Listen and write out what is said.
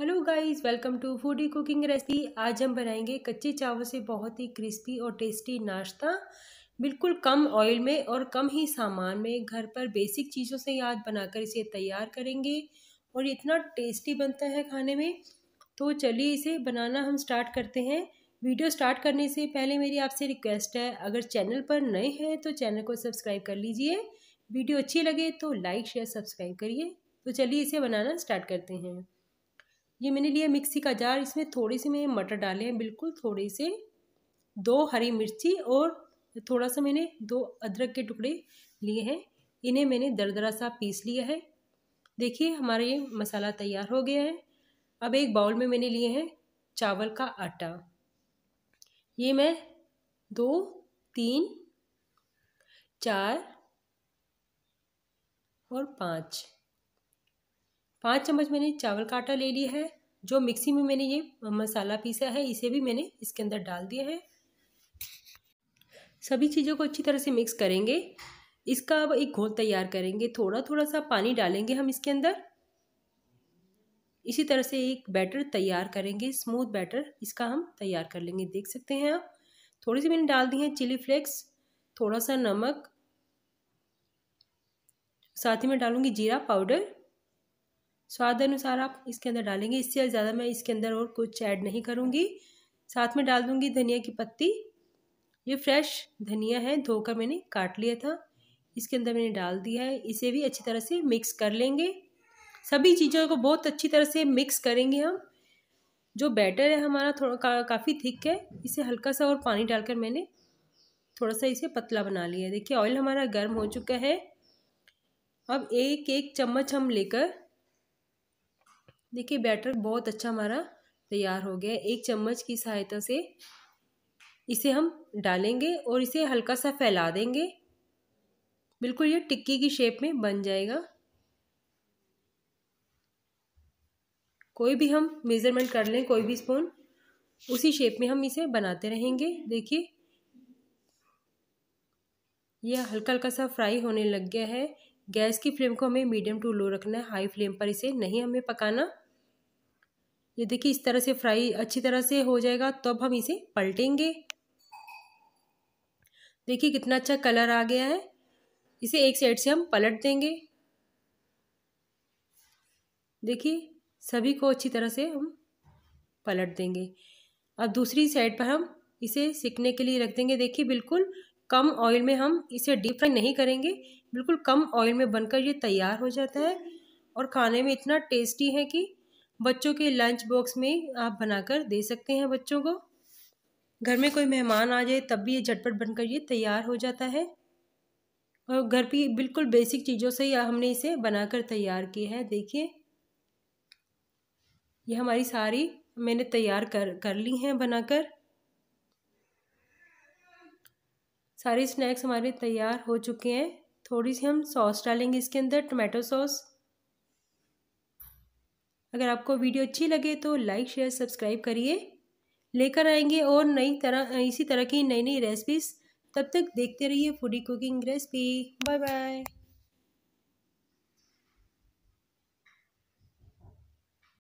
hello guys welcome to Foodie Cooking Recipe आज हम बनाएंगे कच्चे चावल से बहुत ही क्रिस्पी और टेस्टी नाश्ता बिल्कुल कम ऑयल में और कम ही सामान में घर पर बेसिक चीज़ों से याद बनाकर इसे तैयार करेंगे और इतना टेस्टी बनता है खाने में तो चलिए इसे बनाना हम स्टार्ट करते हैं वीडियो स्टार्ट करने से पहले मेरी आपसे रिक्वेस्ट है अगर चैनल पर नए हैं तो चैनल को सब्सक्राइब कर लीजिए वीडियो अच्छी लगे तो लाइक शेयर सब्सक्राइब करिए तो चलिए इसे बनाना स्टार्ट करते हैं ये मैंने लिया मिक्सी का जार इसमें थोड़े से मैंने मटर डाले हैं बिल्कुल थोड़े से दो हरी मिर्ची और थोड़ा सा मैंने दो अदरक के टुकड़े लिए हैं इन्हें मैंने दरदरा सा पीस लिया है देखिए हमारा ये मसाला तैयार हो गया है अब एक बाउल में मैंने लिए हैं चावल का आटा ये मैं दो तीन चार और पाँच पाँच चम्मच मैंने चावल का आटा ले लिया है जो मिक्सी में मैंने ये मसाला पीसा है इसे भी मैंने इसके अंदर डाल दिया है सभी चीज़ों को अच्छी तरह से मिक्स करेंगे इसका अब एक घोल तैयार करेंगे थोड़ा थोड़ा सा पानी डालेंगे हम इसके अंदर इसी तरह से एक बैटर तैयार करेंगे स्मूथ बैटर इसका हम तैयार कर लेंगे देख सकते हैं आप थोड़ी सी मैंने डाल दी है चिली फ्लेक्स थोड़ा सा नमक साथ ही मैं डालूंगी जीरा पाउडर स्वाद अनुसार आप इसके अंदर डालेंगे इससे ज़्यादा मैं इसके अंदर और कुछ ऐड नहीं करूँगी साथ में डाल दूँगी धनिया की पत्ती ये फ्रेश धनिया है धोकर मैंने काट लिया था इसके अंदर मैंने डाल दिया है इसे भी अच्छी तरह से मिक्स कर लेंगे सभी चीज़ों को बहुत अच्छी तरह से मिक्स करेंगे हम जो बैटर है हमारा थोड़ा का, काफ़ी थिक है इसे हल्का सा और पानी डालकर मैंने थोड़ा सा इसे पतला बना लिया देखिए ऑयल हमारा गर्म हो चुका है अब एक एक चम्मच हम लेकर देखिए बैटर बहुत अच्छा हमारा तैयार हो गया एक चम्मच की सहायता से इसे हम डालेंगे और इसे हल्का सा फैला देंगे बिल्कुल ये टिक्की की शेप में बन जाएगा कोई भी हम मेज़रमेंट कर लें कोई भी स्पून उसी शेप में हम इसे बनाते रहेंगे देखिए यह हल्का हल्का सा फ्राई होने लग गया है गैस की फ्लेम को हमें मीडियम टू लो रखना है हाई फ्लेम पर इसे नहीं हमें पकाना ये देखिए इस तरह से फ्राई अच्छी तरह से हो जाएगा तब तो हम इसे पलटेंगे देखिए कितना अच्छा कलर आ गया है इसे एक साइड से हम पलट देंगे देखिए सभी को अच्छी तरह से हम पलट देंगे अब दूसरी साइड पर हम इसे सिकने के लिए रख देंगे देखिए बिल्कुल कम ऑयल में हम इसे डीप फ्राई नहीं करेंगे बिल्कुल कम ऑयल में बनकर ये तैयार हो जाता है और खाने में इतना टेस्टी है कि बच्चों के लंच बॉक्स में आप बनाकर दे सकते हैं बच्चों को घर में कोई मेहमान आ जाए तब भी ये झटपट बनकर ये तैयार हो जाता है और घर की बिल्कुल बेसिक चीज़ों से ही हमने इसे बनाकर तैयार किया है देखिए ये हमारी सारी मैंने तैयार कर कर ली हैं बनाकर सारे स्नैक्स हमारे तैयार हो चुके हैं थोड़ी सी हम सॉस डालेंगे इसके अंदर टमाटो सॉस अगर आपको वीडियो अच्छी लगे तो लाइक शेयर सब्सक्राइब करिए लेकर आएंगे और नई तरह इसी तरह की नई नई रेसिपीज़ तब तक देखते रहिए Foodie Cooking Recipe bye bye